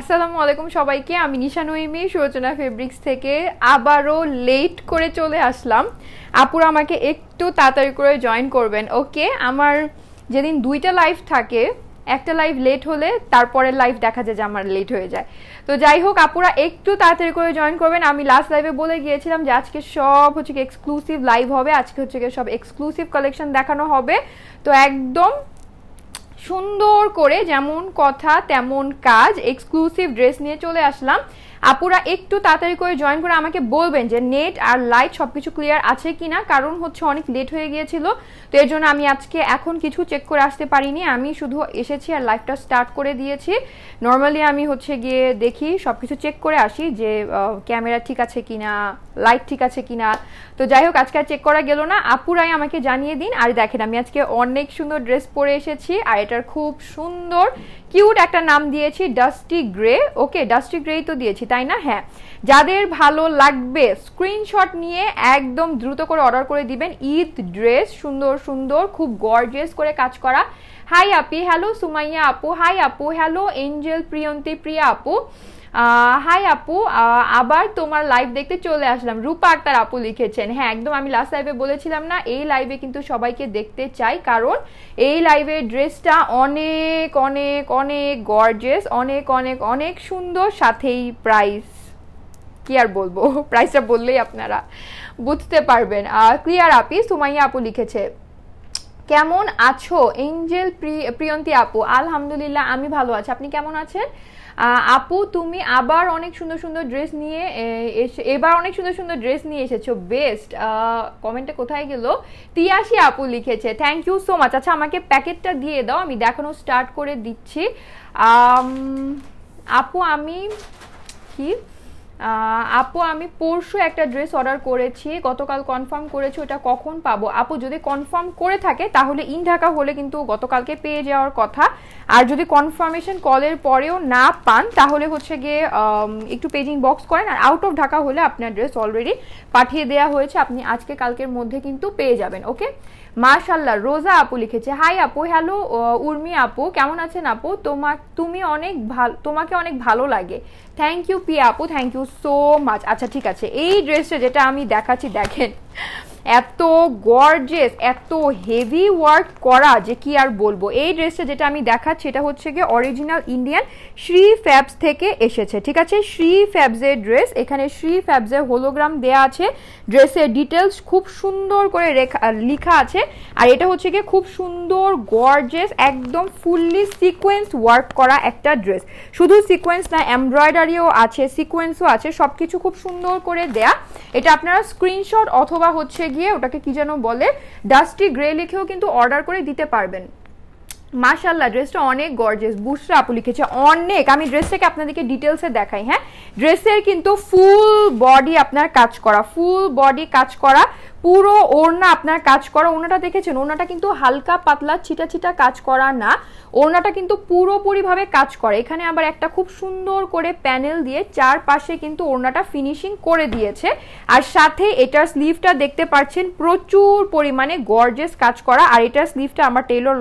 আসসালামু আলাইকুম সবাইকে আমি নিশা নইমি সুরচনা ফেব্রিক্স থেকে আবারও লেট করে চলে আসলাম আপুরা আমাকে একটু তাড়াতাড়ি করে জয়েন করবেন ওকে আমার যেদিন দুইটা লাইফ থাকে একটা লাইভ লেট হলে তারপরের লাইফ দেখা যায় যে আমার লেট হয়ে যায় তো যাই হোক আপুরা একটু তাড়াতাড়ি করে জয়েন করবেন আমি লাস্ট লাইভে বলে গিয়েছিলাম যে আজকে সব হচ্ছে এক্সক্লুসিভ লাইভ হবে আজকে হচ্ছে সব এক্সক্লুসিভ কালেকশন দেখানো হবে তো একদম সুন্দর করে যেমন কথা তেমন কাজ এক্সক্লুসিভ ড্রেস নিয়ে চলে আসলাম আপুরা একটু তাড়াতাড়ি করে জয়েন করে আমাকে বলবেন যে নেট আর লাইট সব কিছু ক্লিয়ার আছে কি না কারণ হচ্ছে অনেক লেট হয়ে গিয়েছিল তো এর জন্য আমি আজকে এখন কিছু চেক করে আসতে পারিনি আমি শুধু এসেছি আর লাইফটা স্টার্ট করে দিয়েছি নর্মালি আমি হচ্ছে গিয়ে দেখি সব কিছু চেক করে আসি যে ক্যামেরা ঠিক আছে কি না লাইট ঠিক আছে কি না তো যাই হোক আজকে আর চেক করা গেল না আপুরাই আমাকে জানিয়ে দিন আর দেখেন আমি আজকে অনেক সুন্দর ড্রেস পরে এসেছি আর এটার খুব সুন্দর কিউট একটা নাম দিয়েছি ডাস্টি গ্রে ওকে ডাস্টি গ্রেই তো দিয়েছি তাই না হ্যাঁ যাদের ভালো লাগবে স্ক্রিনশট নিয়ে একদম দ্রুত করে অর্ডার করে দিবেন ঈদ ড্রেস সুন্দর সুন্দর খুব গর্জিয়াস করে কাজ করা হাই আপি হ্যালো সুমাইয়া আপু হাই আপু হ্যালো এঞ্জেল প্রিয়ন্তী প্রিয়া আপু হাই আপু আবার তোমার লাইভ দেখতে চলে আসলাম রূপা আক্তার আপু লিখেছেন হ্যাঁ একদম আমি লাস্ট লাইভে বলেছিলাম না এই লাইভে কিন্তু সবাইকে দেখতে চাই কারণ এই লাইভের ড্রেসটা অনেক অনেক অনেক গর্জেস অনেক অনেক অনেক সুন্দর সাথেই প্রাইস কি আর বলবো প্রাইসটা বললেই আপনারা বুঝতে পারবেন ক্লিয়ার আপি সুমাইয়া আপু লিখেছে কেমন আছো এঞ্জেল প্রিয়ন্তী আপু আলহামদুলিল্লাহ আমি ভালো আছি আপনি কেমন আছেন আপু তুমি আবার অনেক সুন্দর সুন্দর ড্রেস নিয়ে এসে এবার অনেক সুন্দর সুন্দর ড্রেস নিয়ে এসেছো বেস্ট কমেন্টটা কোথায় গেল তিয়াশি আপু লিখেছে থ্যাংক ইউ সো মাচ আচ্ছা আমাকে প্যাকেটটা দিয়ে দাও আমি দেখানো স্টার্ট করে দিচ্ছি আপু আমি কি আপু আমি পরশু একটা ড্রেস অর্ডার করেছি গতকাল কনফার্ম করেছি ওটা কখন পাবো আপু যদি কনফার্ম করে থাকে তাহলে ইন ঢাকা হলে কিন্তু গতকালকে পেয়ে যাওয়ার কথা আর যদি কনফার্মেশন কলের পরেও না পান তাহলে হচ্ছে গিয়ে একটু পেজিং বক্স করেন আর আউট অফ ঢাকা হলে আপনার ড্রেস অলরেডি পাঠিয়ে দেওয়া হয়েছে আপনি আজকে কালকের মধ্যে কিন্তু পেয়ে যাবেন ওকে মাশাল্লাহ রোজা আপু লিখেছে হাই আপু হ্যালো উর্মি আপু কেমন আছেন আপু তোমার তুমি অনেক ভালো তোমাকে অনেক ভালো লাগে থ্যাংক ইউ পি আপু থ্যাংক ইউ সো মাচ আচ্ছা ঠিক আছে এই ড্রেসটা যেটা আমি দেখাচ্ছি দেখেন এত গর্জেস এত হেভি ওয়ার্ক করা যে কি আর বলবো এই ড্রেসটা যেটা আমি দেখাচ্ছি এটা হচ্ছে গিয়ে অরিজিনাল ইন্ডিয়ান শ্রী ফ্যাবস থেকে এসেছে ঠিক আছে শ্রী ফ্যাবসের ড্রেস এখানে শ্রী ফ্যাবসের হোলোগ্রাম দেয়া আছে ড্রেসের ডিটেলস খুব সুন্দর করে রেখা লেখা আছে আর এটা হচ্ছে গিয়ে খুব সুন্দর গর্জেস একদম ফুললি সিকোয়েন্স ওয়ার্ক করা একটা ড্রেস শুধু সিকোয়েন্স না এমব্রয়ডারিও আছে সিকোয়েন্সও আছে সব কিছু খুব সুন্দর করে দেয়া এটা আপনারা স্ক্রিনশট অথবা হচ্ছে গিয়ে ওটাকে কি যেন বলে ডাস্টি গ্রে লিখেও কিন্তু অর্ডার করে দিতে পারবেন মাসাল্লাহ ড্রেসটা অনেক গর্জেস বুসরা আপু লিখেছে অনেক আমি ড্রেসটাকে আপনাদেরকে ডিটেলসে দেখাই হ্যাঁ ড্রেসের কিন্তু ফুল বডি আপনার কাজ করা ফুল বডি কাজ করা পুরো ওড়না আপনার কাজ করা ওড়নাটা দেখেছেন ওড়নাটা কিন্তু হালকা পাতলা ছিটা ছিটা কাজ করা না ওড়নাটা কিন্তু পুরোপুরিভাবে কাজ করে এখানে আবার একটা খুব সুন্দর করে প্যানেল দিয়ে চারপাশে কিন্তু ওড়নাটা ফিনিশিং করে দিয়েছে আর সাথে এটার স্লিভটা দেখতে পাচ্ছেন প্রচুর পরিমাণে গর্জেস কাজ করা আর এটার স্লিভটা আমার টেলর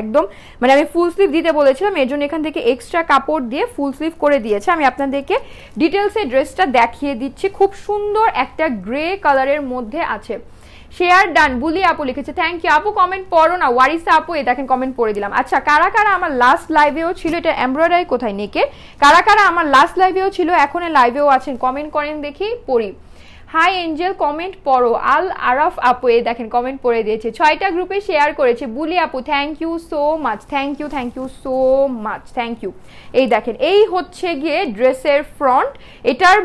একদম মানে আমি ফুল স্লিভ দিতে বলেছিলাম এর জন্য এখান থেকে এক্সট্রা কাপড় দিয়ে ফুল স্লিভ করে দিয়েছে আমি আপনাদেরকে ডিটেলসে ড্রেসটা দেখিয়ে দিচ্ছি খুব সুন্দর একটা গ্রে কালারের মধ্যে আছে শেয়ার ডান বুলি আপু লিখেছে থ্যাংক ইউ আপু কমেন্ট পড়ো না ওয়ারিসা আপু এই দেখেন কমেন্ট পড়ে দিলাম আচ্ছা কারা কারা আমার লাস্ট লাইভেও ছিল এটা এমব্রয়ডারি কোথায় নেকে কারা কারা আমার লাস্ট লাইভেও ছিল এখন লাইভেও আছেন কমেন্ট করেন দেখি পড়ি হাই এঞ্জেল কমেন্ট পড়ো আল আরাফ আপু এ দেখেন কমেন্ট পড়ে দিয়েছে ছয়টা গ্রুপে শেয়ার করেছে বুলি আপু thank you so much thank you thank you so much thank you এই দেখেন এই হচ্ছে গিয়ে ড্রেসের ফ্রন্ট এটার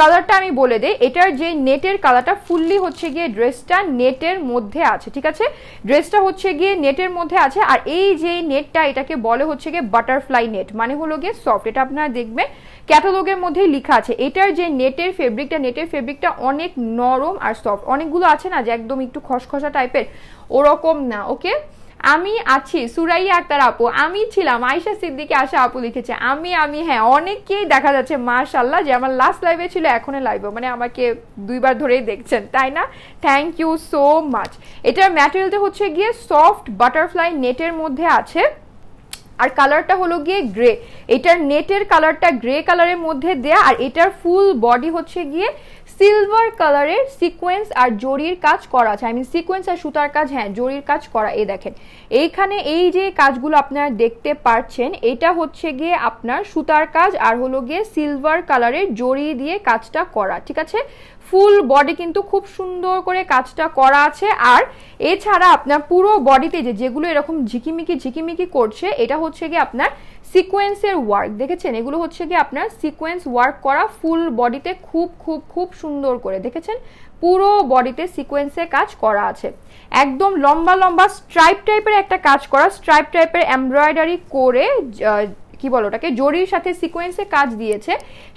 কালারটা আমি বলে দিই এটার যে নেটের কালারটা ফুললি হচ্ছে গিয়ে ড্রেসটা নেটের মধ্যে আছে ঠিক আছে ড্রেসটা হচ্ছে গিয়ে নেটের মধ্যে আছে আর এই যে নেটটা এটাকে বলে হচ্ছে গিয়ে বাটারফ্লাই নেট মানে হলো গিয়ে সফট এটা আপনারা দেখবেন ক্যাটালগের মধ্যে লেখা আছে এটার যে নেটের ফেব্রিকটা নেটের ফেব্রিকটা অনেক নরম আর সফট অনেকগুলো আছে না যে একদম একটু খসখসা টাইপের ওরকম না ওকে আমি আছি সুরাইয়া আক্তার আপু আমি ছিলাম আয়সা সিদ্দিকে আশা আপু লিখেছে আমি আমি হ্যাঁ অনেককেই দেখা যাচ্ছে মার্শাল্লাহ যে আমার লাস্ট লাইভে ছিল এখনই লাইভে মানে আমাকে দুইবার ধরেই দেখছেন তাই না থ্যাংক ইউ সো মাচ এটার ম্যাটেরিয়ালটা হচ্ছে গিয়ে সফট বাটারফ্লাই নেটের মধ্যে আছে আর কালারটা হলো গিয়ে গ্রে এটার নেটের কালারটা গ্রে কালারের মধ্যে দেয়া আর এটার ফুল বডি হচ্ছে গিয়ে সিলভার কালারের সিকোয়েন্স আর জরির কাজ করা আছে আই মিন সিকোয়েন্স আর সুতার কাজ হ্যাঁ জরির কাজ করা এই দেখেন এইখানে এই যে কাজগুলো আপনারা দেখতে পারছেন এটা হচ্ছে গিয়ে আপনার সুতার কাজ আর হলো গিয়ে সিলভার কালারের জরি দিয়ে কাজটা করা ঠিক আছে ফুল বডি কিন্তু খুব সুন্দর করে কাজটা করা আছে আর এছাড়া আপনার পুরো বডিতে যে যেগুলো এরকম ঝিকিমিকি ঝিকিমিকি করছে এটা হচ্ছে গিয়ে আপনার সিকোয়েন্সের ওয়ার্ক দেখেছেন এগুলো হচ্ছে কি আপনার সিকোয়েন্স ওয়ার্ক করা ফুল বডিতে খুব খুব খুব সুন্দর করে দেখেছেন পুরো বডিতে সিকোয়েন্সে কাজ করা আছে একদম লম্বা লম্বা স্ট্রাইপ টাইপের একটা কাজ করা স্ট্রাইপ টাইপের এমব্রয়ডারি করে কি বলো ওটাকে জরির সাথে সিকোয়েন্সে কাজ দিয়েছে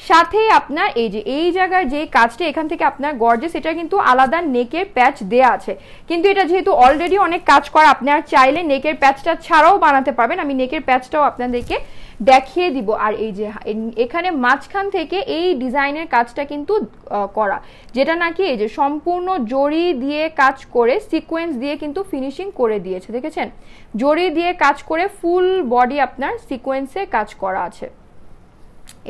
সাথে আপনার এই যে এই জায়গার যে কাজটা এখান থেকে আপনার গর্জে সেটা কিন্তু আলাদা নেকের প্যাচ দেয়া আছে কিন্তু এটা যেহেতু অলরেডি অনেক কাজ করা আপনি আর চাইলে নেকের প্যাচটা ছাড়াও বানাতে পারবেন আমি নেকের প্যাচটাও আপনাদেরকে দেখিয়ে দিব আর এই যে এখানে মাঝখান থেকে এই ডিজাইনের কাজটা কিন্তু করা যেটা নাকি এই যে সম্পূর্ণ জড়ি দিয়ে কাজ করে সিকোয়েন্স দিয়ে কিন্তু ফিনিশিং করে দিয়েছে দেখেছেন জড়ি দিয়ে কাজ করে ফুল বডি আপনার সিকোয়েন্সে কাজ করা আছে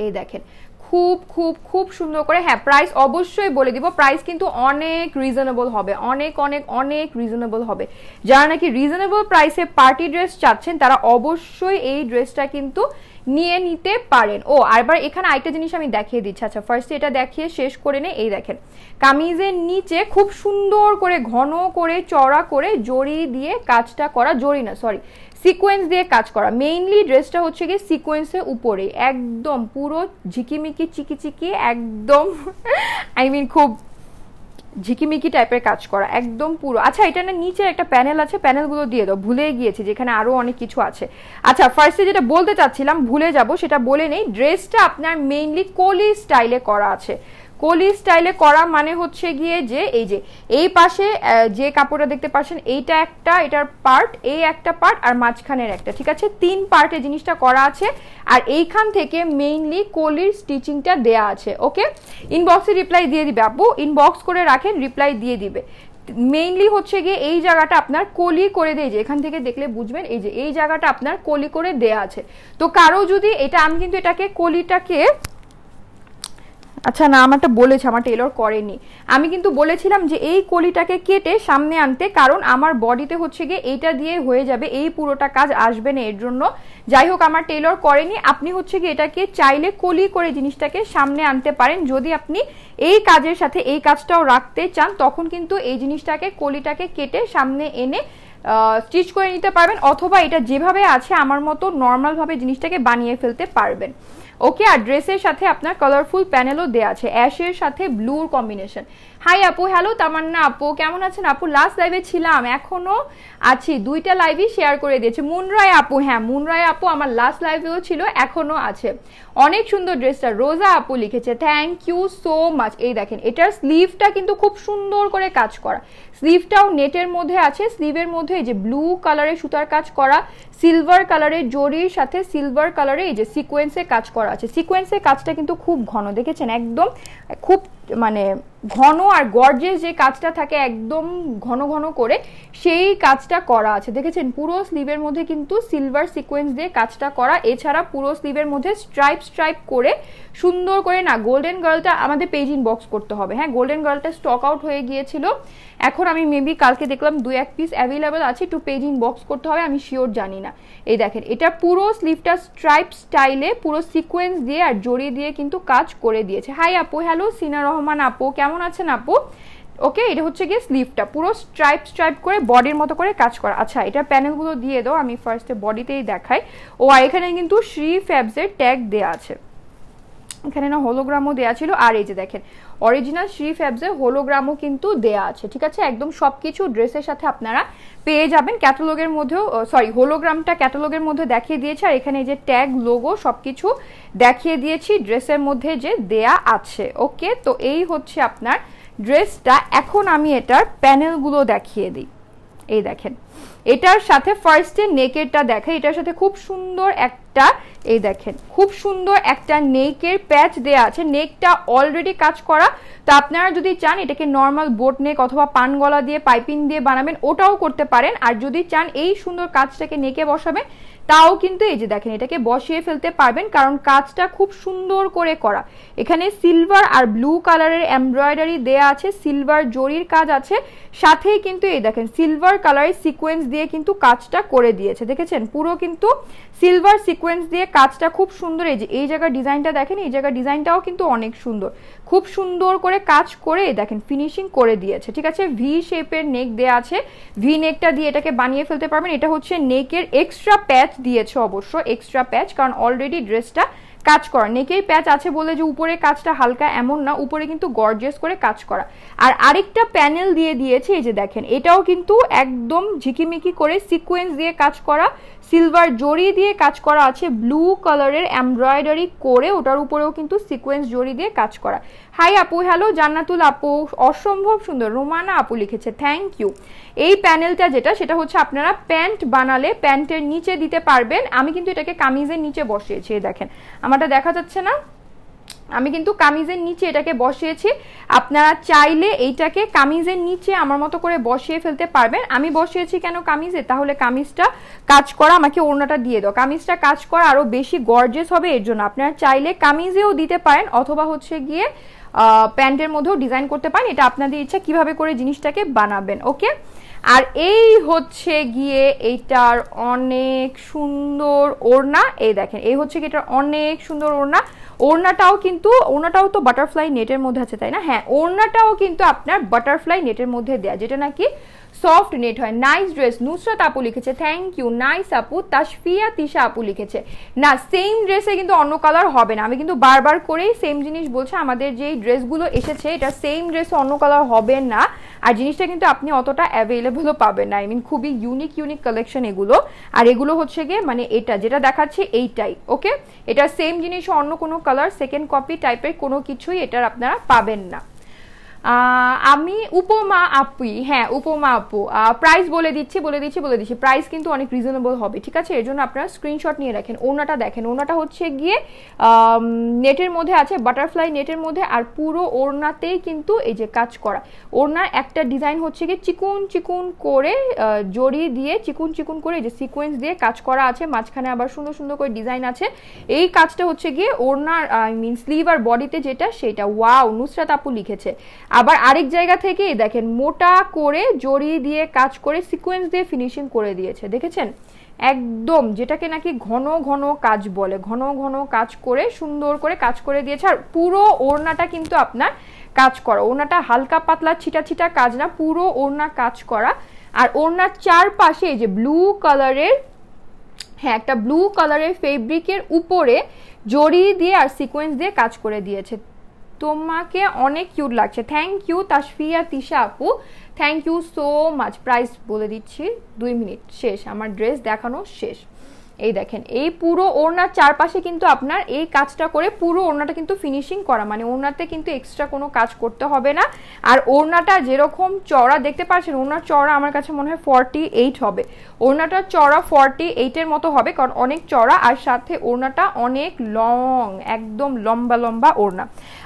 এই দেখেন খুব খুব খুব সুন্দর করে হ্যাঁ প্রাইস অবশ্যই বলে দিব প্রাইস কিন্তু অনেক রিজনেবল হবে অনেক অনেক অনেক রিজনেবল হবে যারা নাকি রিজনেবল প্রাইসে পার্টি ড্রেস চাচ্ছেন তারা অবশ্যই এই ড্রেসটা কিন্তু নিয়ে নিতে পারেন ও আরবার এখানে আরেকটা জিনিস আমি দেখিয়ে দিচ্ছি আচ্ছা ফার্স্টে এটা দেখিয়ে শেষ করে নে এই দেখেন কামিজের নিচে খুব সুন্দর করে ঘন করে চড়া করে জড়ি দিয়ে কাজটা করা জড়ি না সরি সিকোয়েন্স দিয়ে কাজ করা মেইনলি ড্রেসটা হচ্ছে গিয়ে সিকোয়েন্সের উপরে একদম পুরো ঝিকিমিকি চিকি চিকি একদম আই মিন খুব ঝিকিমিকি টাইপের কাজ করা একদম পুরো আচ্ছা এটা না নিচের একটা প্যানেল আছে প্যানেলগুলো দিয়ে দাও ভুলে গিয়েছি যেখানে আরও অনেক কিছু আছে আচ্ছা ফার্স্টে যেটা বলতে চাচ্ছিলাম ভুলে যাব সেটা বলে নেই ড্রেসটা আপনার মেইনলি কলি স্টাইলে করা আছে কলি স্টাইলে করা মানে হচ্ছে গিয়ে যে এই যে এই পাশে যে কাপড়টা দেখতে পাচ্ছেন এইটা একটা এটার পার্ট এই একটা পার্ট আর মাঝখানের একটা ঠিক আছে তিন পার্টে জিনিসটা করা আছে আর এইখান থেকে মেইনলি কলির স্টিচিংটা দেয়া আছে ওকে ইনবক্সে রিপ্লাই দিয়ে দিবে আপু ইনবক্স করে রাখেন রিপ্লাই দিয়ে দিবে মেইনলি হচ্ছে গিয়ে এই জায়গাটা আপনার কলি করে দেয় যে এখান থেকে দেখলে বুঝবেন এই যে এই জায়গাটা আপনার কলি করে দেয়া আছে তো কারো যদি এটা আমি কিন্তু এটাকে কলিটাকে আচ্ছা না আমারটা বলেছে আমার টেলর করেনি আমি কিন্তু বলেছিলাম যে এই কলিটাকে কেটে সামনে আনতে কারণ আমার বডিতে হচ্ছে গিয়ে এইটা দিয়ে হয়ে যাবে এই পুরোটা কাজ আসবে না এর জন্য যাই হোক আমার টেলর করেনি আপনি হচ্ছে গিয়ে এটাকে চাইলে কলি করে জিনিসটাকে সামনে আনতে পারেন যদি আপনি এই কাজের সাথে এই কাজটাও রাখতে চান তখন কিন্তু এই জিনিসটাকে কলিটাকে কেটে সামনে এনে স্টিচ করে নিতে পারবেন অথবা এটা যেভাবে আছে আমার মতো নর্মালভাবে জিনিসটাকে বানিয়ে ফেলতে পারবেন ওকে আর ড্রেসের সাথে আপনার কালারফুল প্যানেলও দেওয়া আছে অ্যাশের সাথে ব্লুর কম্বিনেশন হাই আপু হ্যালো তামান্না আপু কেমন আছেন আপু লাস্ট লাইভে ছিলাম এখনও আছি দুইটা লাইভই শেয়ার করে দিয়েছে রায় আপু হ্যাঁ মুন রায় আপু আমার লাস্ট লাইভেও ছিল এখনও আছে অনেক সুন্দর ড্রেসটা রোজা আপু লিখেছে থ্যাংক ইউ সো মাচ এই দেখেন এটার স্লিভটা কিন্তু খুব সুন্দর করে কাজ করা স্লিভটাও নেটের মধ্যে আছে স্লিভের মধ্যে এই যে ব্লু কালারের সুতার কাজ করা সিলভার কালারের জরির সাথে সিলভার কালারে এই যে সিকোয়েন্সে কাজ করা আছে সিকোয়েন্সের কাজটা কিন্তু খুব ঘন দেখেছেন একদম খুব মানে ঘন আর গর্জেস যে কাজটা থাকে একদম ঘন ঘন করে সেই কাজটা করা আছে দেখেছেন পুরো স্লিভের মধ্যে কিন্তু সিলভার সিকোয়েন্স দিয়ে কাজটা করা এছাড়া পুরো স্লিভের মধ্যে স্ট্রাইপ স্ট্রাইপ করে সুন্দর করে না গোল্ডেন গার্লটা আমাদের পেজ বক্স করতে হবে হ্যাঁ গোল্ডেন গার্লটা স্টক আউট হয়ে গিয়েছিল এখন আমি মেবি কালকে দেখলাম দু এক পিস অ্যাভেলেবেল আছে একটু পেজ বক্স করতে হবে আমি শিওর জানি না এই দেখেন এটা পুরো স্লিভটা স্ট্রাইপ স্টাইলে পুরো সিকোয়েন্স দিয়ে আর জড়িয়ে দিয়ে কিন্তু কাজ করে দিয়েছে হাই আপু হ্যালো সিনা রহমান আপু কেমন কেমন আছেন আপু ওকে এটা হচ্ছে গিয়ে স্লিভটা পুরো স্ট্রাইপ স্ট্রাইপ করে বডির মতো করে কাজ করা আচ্ছা এটা প্যানেলগুলো দিয়ে দাও আমি ফার্স্টে বডিতেই দেখাই ও আর এখানে কিন্তু শ্রী ফ্যাবসের ট্যাগ দেয়া আছে এখানে না হোলোগ্রামও দেওয়া ছিল আর এই যে দেখেন অরিজিনাল শ্রী ফ্যাবসের হোলোগ্রামও কিন্তু দেয়া আছে ঠিক আছে একদম সব কিছু ড্রেসের সাথে আপনারা পেয়ে যাবেন ক্যাটালগের মধ্যেও সরি হোলোগ্রামটা ক্যাটালগের মধ্যে দেখিয়ে দিয়েছে আর এখানে যে ট্যাগ লোগো সব কিছু দেখিয়ে দিয়েছি ড্রেসের মধ্যে যে দেয়া আছে ওকে তো এই হচ্ছে আপনার ড্রেসটা এখন আমি এটার প্যানেলগুলো দেখিয়ে দিই এই দেখেন এটার সাথে ফার্স্টে নেকেরটা দেখে এটার সাথে খুব সুন্দর একটা এই দেখেন খুব সুন্দর একটা নেকের প্যাচ দেয়া আছে নেকটা অলরেডি কাজ করা তো আপনারা যদি চান এটাকে নর্মাল বোট নেক অথবা পান গলা দিয়ে পাইপিং দিয়ে বানাবেন ওটাও করতে পারেন আর যদি চান এই সুন্দর কাজটাকে নেকে বসাবেন তাও কিন্তু এই যে দেখেন এটাকে বসিয়ে ফেলতে পারবেন কারণ কাজটা খুব সুন্দর করে করা এখানে সিলভার আর ব্লু কালারের এমব্রয়ডারি দেয়া আছে সিলভার জরির কাজ আছে সাথেই কিন্তু এই দেখেন সিলভার কালারের সিকুয়েন্স সিকোয়েন্স দিয়ে কিন্তু কাজটা করে দিয়েছে দেখেছেন পুরো কিন্তু সিলভার সিকোয়েন্স দিয়ে কাজটা খুব সুন্দর এই যে এই জায়গার ডিজাইনটা দেখেন এই জায়গার ডিজাইনটাও কিন্তু অনেক সুন্দর খুব সুন্দর করে কাজ করে দেখেন ফিনিশিং করে দিয়েছে ঠিক আছে ভি শেপের নেক দেয়া আছে ভি নেকটা দিয়ে এটাকে বানিয়ে ফেলতে পারবেন এটা হচ্ছে নেকের এক্সট্রা প্যাচ দিয়েছে অবশ্য এক্সট্রা প্যাচ কারণ অলরেডি ড্রেসটা কাজ করা নেকেই প্যাচ আছে বলে যে উপরে কাজটা হালকা এমন না উপরে কিন্তু গর্জেস করে কাজ করা আর আরেকটা প্যানেল দিয়ে দিয়েছে এই যে দেখেন এটাও কিন্তু একদম ঝিকিমিকি করে সিকোয়েন্স দিয়ে কাজ করা সিলভার জড়ি দিয়ে কাজ করা আছে ব্লু কালারের এমব্রয়ডারি করে ওটার উপরেও কিন্তু সিকোয়েন্স জড়ি দিয়ে কাজ করা হাই আপু হ্যালো জান্নাতুল আপু অসম্ভব সুন্দর রোমানা আপু লিখেছে থ্যাংক ইউ এই প্যানেলটা যেটা সেটা হচ্ছে আপনারা প্যান্ট বানালে প্যান্টের নিচে দিতে পারবেন আমি কিন্তু এটাকে কামিজের নিচে বসিয়েছি দেখেন আমারটা দেখা যাচ্ছে না আমি কিন্তু কামিজের নিচে এটাকে বসিয়েছি আপনারা চাইলে এইটাকে কামিজের নিচে আমার মতো করে বসিয়ে ফেলতে পারবেন আমি বসিয়েছি কেন কামিজে তাহলে কামিজটা কাজ করা আমাকে ওড়নাটা দিয়ে দাও কামিজটা কাজ করা আরও বেশি গর্জেস হবে এর জন্য আপনারা চাইলে কামিজেও দিতে পারেন অথবা হচ্ছে গিয়ে প্যান্টের মধ্যেও ডিজাইন করতে পারেন এটা আপনাদের ইচ্ছা কিভাবে করে জিনিসটাকে বানাবেন ওকে আর এই হচ্ছে গিয়ে এইটার অনেক সুন্দর ওড়না এই দেখেন এই হচ্ছে কি এটার অনেক সুন্দর ওড়না ওড়নাটাও কিন্তু ওড়নাটাও তো বাটারফ্লাই নেটের মধ্যে আছে তাই না হ্যাঁ ওড়নাটাও কিন্তু আপনার বাটারফ্লাই নেটের মধ্যে দেয়া যেটা নাকি সফট নেট হয় নাইস ড্রেস নুসরাত আপু লিখেছে থ্যাংক ইউ নাইস আপু তাসফিয়া তিশা আপু লিখেছে না সেম ড্রেসে কিন্তু অন্য কালার হবে না আমি কিন্তু বারবার করেই সেম জিনিস বলছে আমাদের যেই ড্রেসগুলো এসেছে এটা সেম ড্রেসে অন্য কালার হবে না আর জিনিসটা কিন্তু আপনি অতটা অ্যাভেলেবলও পাবেন না আই মিন খুবই ইউনিক ইউনিক কালেকশন এগুলো আর এগুলো হচ্ছে গিয়ে মানে এটা যেটা দেখাচ্ছে এইটাই ওকে এটা সেম জিনিস অন্য কোনো কালার সেকেন্ড কপি টাইপের কোনো কিছুই এটার আপনারা পাবেন না আমি উপমা আপুই হ্যাঁ উপমা আপু প্রাইস বলে দিচ্ছি বলে দিচ্ছি বলে দিচ্ছি প্রাইস কিন্তু অনেক রিজনেবল হবে ঠিক আছে এর জন্য আপনারা স্ক্রিনশট নিয়ে রাখেন ওনাটা দেখেন ওনাটা হচ্ছে গিয়ে নেটের মধ্যে আছে বাটারফ্লাই নেটের মধ্যে আর পুরো ওড়নাতেই কিন্তু এই যে কাজ করা ওড়নার একটা ডিজাইন হচ্ছে গিয়ে চিকুন চিকুন করে জড়িয়ে দিয়ে চিকুন চিকুন করে এই যে সিকোয়েন্স দিয়ে কাজ করা আছে মাঝখানে আবার সুন্দর সুন্দর করে ডিজাইন আছে এই কাজটা হচ্ছে গিয়ে ওড়নার আই মিন স্লিভ আর বডিতে যেটা সেটা ওয়াও নুসরাত আপু লিখেছে আবার আরেক জায়গা থেকেই দেখেন মোটা করে জড়িয়ে দিয়ে কাজ করে সিকোয়েন্স দিয়ে ফিনিশিং করে দিয়েছে দেখেছেন একদম যেটাকে নাকি ঘন ঘন কাজ বলে ঘন ঘন কাজ করে সুন্দর করে কাজ করে দিয়েছে আর পুরো ওড়নাটা কিন্তু আপনার কাজ করা ওড়নাটা হালকা পাতলা ছিটা ছিটা কাজ না পুরো ওড়না কাজ করা আর ওড়নার চারপাশে এই যে ব্লু কালারের হ্যাঁ একটা ব্লু কালারের ফেব্রিকের উপরে জড়িয়ে দিয়ে আর সিকোয়েন্স দিয়ে কাজ করে দিয়েছে তোমাকে অনেক কিউট লাগছে থ্যাংক ইউ তাসফিয়া তিশা আপু thank you so much price বলে দিচ্ছি দুই মিনিট শেষ আমার ড্রেস দেখানো শেষ এই দেখেন এই পুরো ওড়নার চারপাশে কিন্তু আপনার এই কাজটা করে পুরো ওড়নাটা কিন্তু ফিনিশিং করা মানে ওড়নাতে কিন্তু এক্সট্রা কোনো কাজ করতে হবে না আর ওড়নাটা যেরকম চড়া দেখতে পাচ্ছেন ওড়নার চড়া আমার কাছে মনে হয় ফর্টি এইট হবে ওড়নাটার চড়া ফর্টি এইটের মতো হবে কারণ অনেক চড়া আর সাথে ওড়নাটা অনেক লং একদম লম্বা লম্বা ওড়না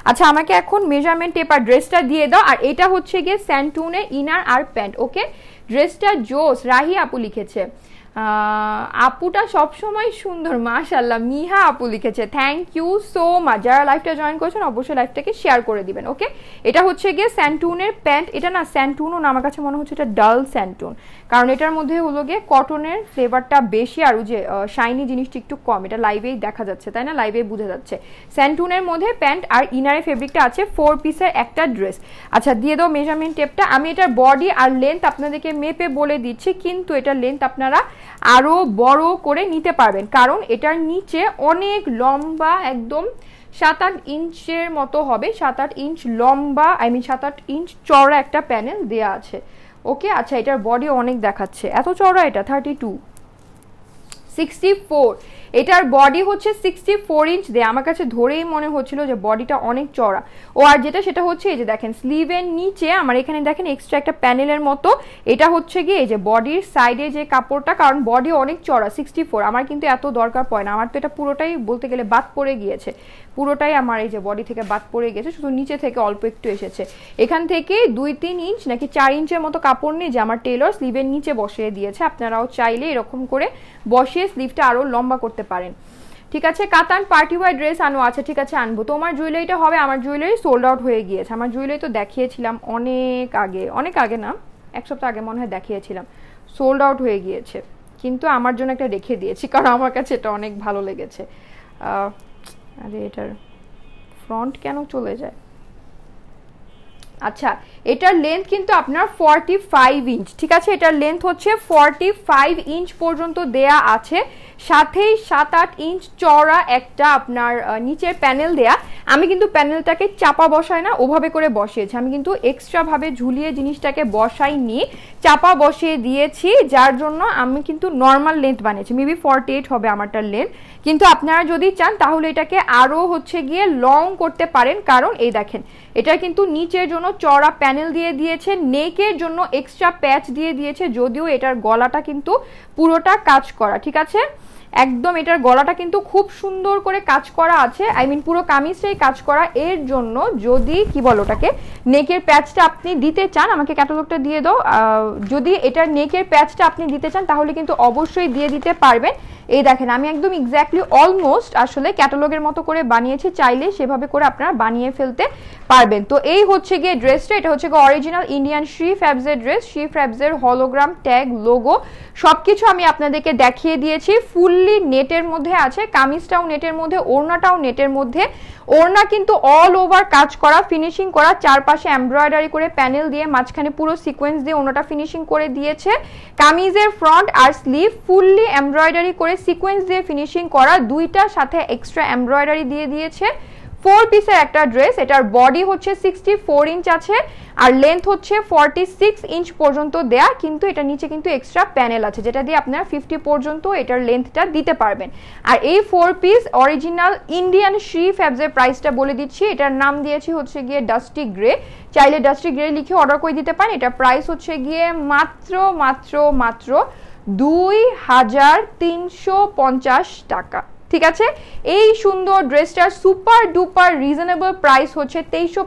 আচ্ছা আমাকে এখন মেজারমেন্ট এপার ড্রেসটা দিয়ে দাও আর এটা হচ্ছে গিয়ে স্যান্টুনে ইনার আর প্যান্ট ওকে ড্রেসটা জোস রাহি আপু লিখেছে আপুটা সবসময় সুন্দর মাশাল্লাহ মিহা আপু লিখেছে থ্যাংক ইউ সো মাচ যারা লাইফটা জয়েন করেছেন অবশ্যই লাইফটাকে শেয়ার করে দিবেন ওকে এটা হচ্ছে গিয়ে স্যান্টুনের প্যান্ট এটা না স্যান্টুনও না আমার কাছে মনে হচ্ছে এটা ডাল স্যান্টুন কারণ এটার মধ্যে হলো গিয়ে কটনের ফ্লেভারটা বেশি আর যে শাইনি জিনিসটি একটু কম এটা লাইভেই দেখা যাচ্ছে তাই না লাইভেই বোঝা যাচ্ছে স্যান্টুনের মধ্যে প্যান্ট আর ইনারে ফেব্রিকটা আছে ফোর পিসের একটা ড্রেস আচ্ছা দিয়ে দাও মেজারমেন্ট টেপটা আমি এটার বডি আর লেন্থ আপনাদেরকে মেপে বলে দিচ্ছি কিন্তু এটার লেন্থ আপনারা আরও বড় করে নিতে পারবেন কারণ এটার নিচে অনেক লম্বা একদম সাত আট ইঞ্চের মতো হবে সাত আট ইঞ্চ লম্বা আই মিন সাত আট ইঞ্চ চওড়া একটা প্যানেল দেয়া আছে ওকে আচ্ছা এটার বডি অনেক দেখাচ্ছে এত চওড়া এটা থার্টি টু সিক্সটি ফোর এটার বডি হচ্ছে সিক্সটি ফোর ইঞ্চ দেয় আমার কাছে ধরেই মনে হচ্ছিল যে বডিটা অনেক চড়া ও আর যেটা সেটা হচ্ছে এই যে দেখেন স্লিভের নিচে আমার এখানে দেখেন এক্সট্রা একটা প্যানেলের মতো এটা হচ্ছে গিয়ে এই যে বডির সাইডে যে কাপড়টা কারণ বডি অনেক চড়া সিক্সটি ফোর আমার কিন্তু এত দরকার পড়ে না আমার তো এটা পুরোটাই বলতে গেলে বাদ পড়ে গিয়েছে পুরোটাই আমার এই যে বডি থেকে বাদ পড়ে গেছে শুধু নিচে থেকে অল্প একটু এসেছে এখান থেকে দুই তিন ইঞ্চ নাকি চার ইঞ্চের মতো কাপড় নিয়ে যে আমার টেলর স্লিভের নিচে বসিয়ে দিয়েছে আপনারাও চাইলে এরকম করে বসিয়ে স্লিভটা আরও লম্বা করতে করতে পারেন ঠিক আছে কাতান পার্টি ওয়ার ড্রেস আনো আচ্ছা ঠিক আছে আনবো তোমার জুয়েলারিটা হবে আমার জুয়েলারি সোল্ড আউট হয়ে গিয়েছে আমার জুয়েলারি তো দেখিয়েছিলাম অনেক আগে অনেক আগে না এক সপ্তাহ আগে মনে হয় দেখিয়েছিলাম সোল্ড আউট হয়ে গিয়েছে কিন্তু আমার জন্য একটা রেখে দিয়েছি কারণ আমার কাছে এটা অনেক ভালো লেগেছে আরে এটার ফ্রন্ট কেন চলে যায় আচ্ছা এটার লেন্থ কিন্তু আপনার ফর্টি ফাইভ ইঞ্চ ঠিক আছে এটার লেন্থ হচ্ছে ফর্টি ফাইভ ইঞ্চ পর্যন্ত দেয়া আছে সাথেই সাত আট ইঞ্চ চওড়া একটা আপনার নিচের প্যানেল দেয়া আমি কিন্তু প্যানেলটাকে চাপা বসায় না ওভাবে করে বসিয়েছি আমি কিন্তু এক্সট্রাভাবে ঝুলিয়ে জিনিসটাকে বসাই নিয়ে চাপা বসিয়ে দিয়েছি যার জন্য আমি কিন্তু নর্মাল লেন্থ বানিয়েছি মেবি ফর্টি এইট হবে আমারটার লেন্থ কিন্তু আপনারা যদি চান তাহলে এটাকে আরও হচ্ছে গিয়ে লং করতে পারেন কারণ এই দেখেন এটা কিন্তু নিচের জন্য চড়া প্যান প্যানেল দিয়ে দিয়েছে নেকের জন্য এক্সট্রা প্যাচ দিয়ে দিয়েছে যদিও এটার গলাটা কিন্তু পুরোটা কাজ করা ঠিক আছে একদম এটার গলাটা কিন্তু খুব সুন্দর করে কাজ করা আছে আই মিন পুরো কামিজটাই কাজ করা এর জন্য যদি কি বলো ওটাকে নেকের প্যাচটা আপনি দিতে চান আমাকে ক্যাটালগটা দিয়ে দাও যদি এটার নেকের প্যাচটা আপনি দিতে চান তাহলে কিন্তু অবশ্যই দিয়ে দিতে পারবেন এই দেখেন আমি একদম এক্স্যাক্টলি অলমোস্ট আসলে ক্যাটালগের মতো করে বানিয়েছি চাইলে সেভাবে করে আপনারা বানিয়ে ফেলতে পারবেন তো এই হচ্ছে গিয়ে ড্রেসটা এটা হচ্ছে গিয়ে অরিজিনাল ইন্ডিয়ান শ্রী ফ্যাবজের ড্রেস শ্রী ফ্যাবজের হলোগ্রাম ট্যাগ লোগো সব কিছু আমি আপনাদেরকে দেখিয়ে দিয়েছি ফুল ফুললি নেটের মধ্যে আছে কামিজটাও নেটের মধ্যে ওড়নাটাও নেটের মধ্যে ওড়না কিন্তু অল ওভার কাজ করা ফিনিশিং করা চারপাশে এমব্রয়ডারি করে প্যানেল দিয়ে মাঝখানে পুরো সিকোয়েন্স দিয়ে ওড়নাটা ফিনিশিং করে দিয়েছে কামিজের ফ্রন্ট আর স্লিভ ফুললি এমব্রয়ডারি করে সিকোয়েন্স দিয়ে ফিনিশিং করা দুইটার সাথে এক্সট্রা এমব্রয়ডারি দিয়ে দিয়েছে ফোর পিসের একটা ড্রেস এটার বডি হচ্ছে সিক্সটি ফোর ইঞ্চ আছে আর লেন্থ হচ্ছে ফর্টি সিক্স ইঞ্চ পর্যন্ত দেয়া কিন্তু এটা নিচে কিন্তু এক্সট্রা প্যানেল আছে যেটা দিয়ে আপনারা ফিফটি পর্যন্ত এটার লেন্থটা দিতে পারবেন আর এই four piece original Indian Shri ফ্যাবসের প্রাইসটা বলে দিচ্ছি এটার নাম দিয়েছি হচ্ছে গিয়ে ডাস্টি গ্রে চাইলে ডাস্টি গ্রে লিখে অর্ডার করে দিতে পারেন এটা প্রাইস হচ্ছে গিয়ে মাত্র মাত্র মাত্র দুই হাজার তিনশো পঞ্চাশ টাকা ঠিক আছে এই সুন্দর ড্রেসটার সুপার ডুপার রিজনেবল প্রাইস হচ্ছে তেইশশো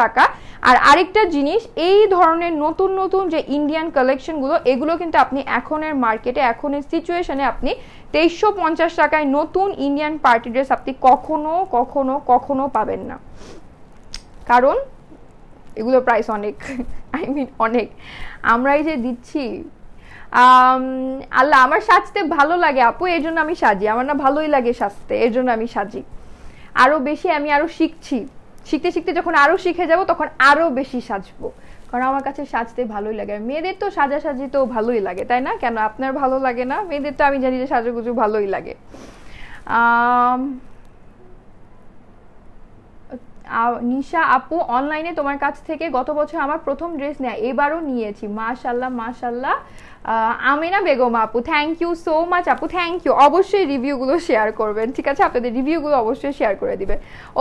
টাকা আর আরেকটা জিনিস এই ধরনের নতুন নতুন যে ইন্ডিয়ান কালেকশনগুলো এগুলো কিন্তু আপনি এখনের মার্কেটে এখনের সিচুয়েশনে আপনি তেইশশো পঞ্চাশ টাকায় নতুন ইন্ডিয়ান পার্টি ড্রেস আপনি কখনো কখনো কখনো পাবেন না কারণ এগুলো প্রাইস অনেক আই মিন অনেক আমরা এই যে দিচ্ছি আল্লাহ আমার সাজতে ভালো লাগে আপু এই জন্য আমি সাজি আমার না ভালোই লাগে সাজতে এর জন্য আমি সাজি আরও বেশি আমি আরও শিখছি শিখতে শিখতে যখন আরও শিখে যাব তখন আরও বেশি সাজবো কারণ আমার কাছে সাজতে ভালোই লাগে মেয়েদের তো সাজাসাজি তো ভালোই লাগে তাই না কেন আপনার ভালো লাগে না মেয়েদের তো আমি জানি যে সাজুগুজু ভালোই লাগে নিশা আপু অনলাইনে তোমার কাছ থেকে গত বছর আমার প্রথম ড্রেস নেয় এবারও নিয়েছি মাশাল্লাহ মাশাল্লাহ আমিনা বেগম আপু থ্যাংক ইউ সো মাচ আপু থ্যাংক ইউ অবশ্যই রিভিউগুলো শেয়ার করবেন ঠিক আছে আপনাদের রিভিউগুলো অবশ্যই শেয়ার করে দিবেন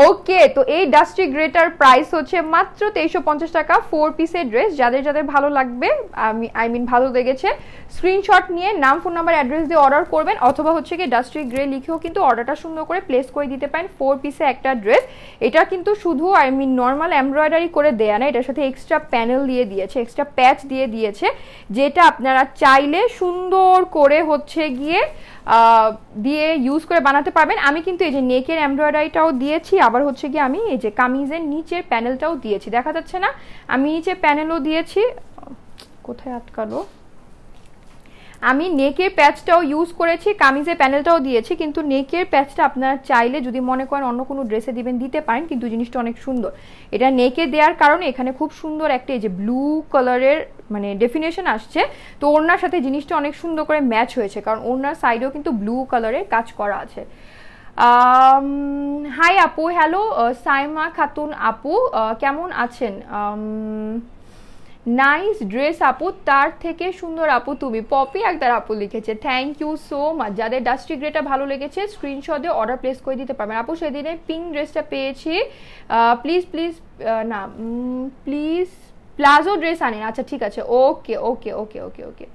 ওকে তো এই ডাস্ট্রি গ্রেটার প্রাইস হচ্ছে মাত্র তেইশশো পঞ্চাশ টাকা ফোর পিসের ড্রেস যাদের যাদের ভালো লাগবে আমি আই মিন ভালো লেগেছে স্ক্রিনশট নিয়ে নাম ফোন নাম্বার অ্যাড্রেস দিয়ে অর্ডার করবেন অথবা হচ্ছে কি ডাস্ট্রি গ্রে লিখেও কিন্তু অর্ডারটা সুন্দর করে প্লেস করে দিতে পারেন ফোর পিসে একটা ড্রেস এটা কিন্তু শুধু আই মিন নর্মাল এমব্রয়ডারি করে দেয়া না এটার সাথে এক্সট্রা প্যানেল দিয়ে দিয়েছে এক্সট্রা প্যাচ দিয়ে দিয়েছে যেটা আপনারা চাইলে সুন্দর করে হচ্ছে গিয়ে দিয়ে ইউজ করে বানাতে পারবেন আমি কিন্তু এই যে নেকের এমব্রয়ডারিটাও দিয়েছি আবার হচ্ছে গিয়ে আমি এই যে কামিজের নিচের প্যানেলটাও দিয়েছি দেখা যাচ্ছে না আমি নিচে প্যানেলও দিয়েছি কোথায় আটকালো আমি নেকের প্যাচটাও ইউজ করেছি কামিজের প্যানেলটাও দিয়েছি কিন্তু নেকের প্যাচটা আপনারা চাইলে যদি মনে করেন অন্য কোনো ড্রেসে দিবেন দিতে পারেন কিন্তু জিনিসটা অনেক সুন্দর এটা নেকে দেওয়ার কারণে এখানে খুব সুন্দর একটা এই যে ব্লু কালারের মানে ডেফিনেশন আসছে তো ওনার সাথে জিনিসটা অনেক সুন্দর করে ম্যাচ হয়েছে কারণ ওনার সাইডেও কিন্তু ব্লু কালারের কাজ করা আছে হাই আপু হ্যালো সাইমা খাতুন আপু কেমন আছেন নাইস ড্রেস আপু তার থেকে সুন্দর আপু তুমি পপি একদার আপু লিখেছে থ্যাংক ইউ সো মাচ যাদের ডাস্টি গ্রেটা ভালো লেগেছে স্ক্রিনশট দিয়ে অর্ডার প্লেস করে দিতে পারবেন আপু সেদিনে পিঙ্ক ড্রেসটা পেয়েছি প্লিজ প্লিজ না প্লিজ প্লাজো ড্রেস আনেন আচ্ছা ঠিক আছে ওকে ওকে ওকে ওকে ওকে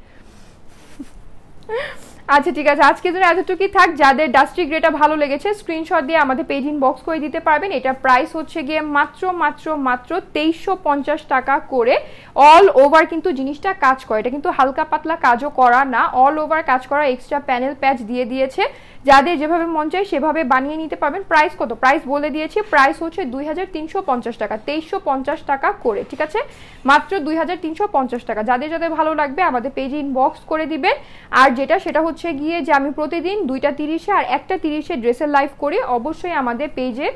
আচ্ছা ঠিক আছে আজকে জন্য এতটুকুই থাক যাদের ডাস্টিক গ্রেটা ভালো লেগেছে স্ক্রিনশট দিয়ে আমাদের পেজ বক্স করে দিতে পারবেন এটা প্রাইস হচ্ছে গিয়ে মাত্র মাত্র মাত্র তেইশশো পঞ্চাশ টাকা করে অল ওভার কিন্তু জিনিসটা কাজ করে এটা কিন্তু হালকা পাতলা কাজও করা না অল ওভার কাজ করা এক্সট্রা প্যানেল প্যাচ দিয়ে দিয়েছে যাদের যেভাবে মন চাই সেভাবে বানিয়ে নিতে পারবেন প্রাইস কত প্রাইস বলে দিয়েছি প্রাইস হচ্ছে দুই টাকা তেইশশো টাকা করে ঠিক আছে মাত্র দুই টাকা যাদের যাদের ভালো লাগবে আমাদের পেজে ইনবক্স করে দিবেন আর যেটা সেটা হচ্ছে গিয়ে যে আমি প্রতিদিন দুইটা তিরিশে আর একটা তিরিশে ড্রেসের লাইভ করি অবশ্যই আমাদের পেজে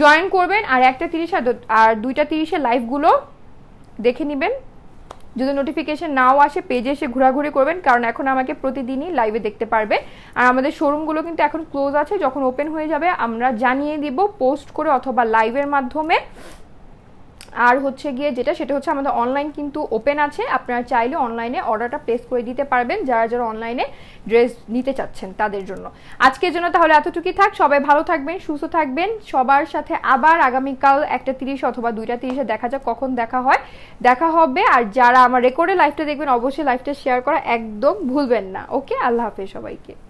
জয়েন করবেন আর একটা তিরিশে আর দুইটা তিরিশে লাইভগুলো দেখে নেবেন যদি নোটিফিকেশন নাও আসে পেজে এসে ঘোরাঘুরি করবেন কারণ এখন আমাকে প্রতিদিনই লাইভে দেখতে পারবে আর আমাদের শোরুমগুলো কিন্তু এখন ক্লোজ আছে যখন ওপেন হয়ে যাবে আমরা জানিয়ে দিব পোস্ট করে অথবা লাইভের মাধ্যমে আর হচ্ছে গিয়ে যেটা সেটা হচ্ছে আমাদের অনলাইন কিন্তু ওপেন আছে আপনারা চাইলে অনলাইনে অর্ডারটা প্লেস করে দিতে পারবেন যারা যারা অনলাইনে ড্রেস নিতে চাচ্ছেন তাদের জন্য আজকের জন্য তাহলে এতটুকুই থাক সবাই ভালো থাকবেন সুস্থ থাকবেন সবার সাথে আবার আগামীকাল একটা তিরিশ অথবা দুইটা তিরিশে দেখা যাক কখন দেখা হয় দেখা হবে আর যারা আমার রেকর্ডে লাইফটা দেখবেন অবশ্যই লাইফটা শেয়ার করা একদম ভুলবেন না ওকে আল্লাহ হাফেজ সবাইকে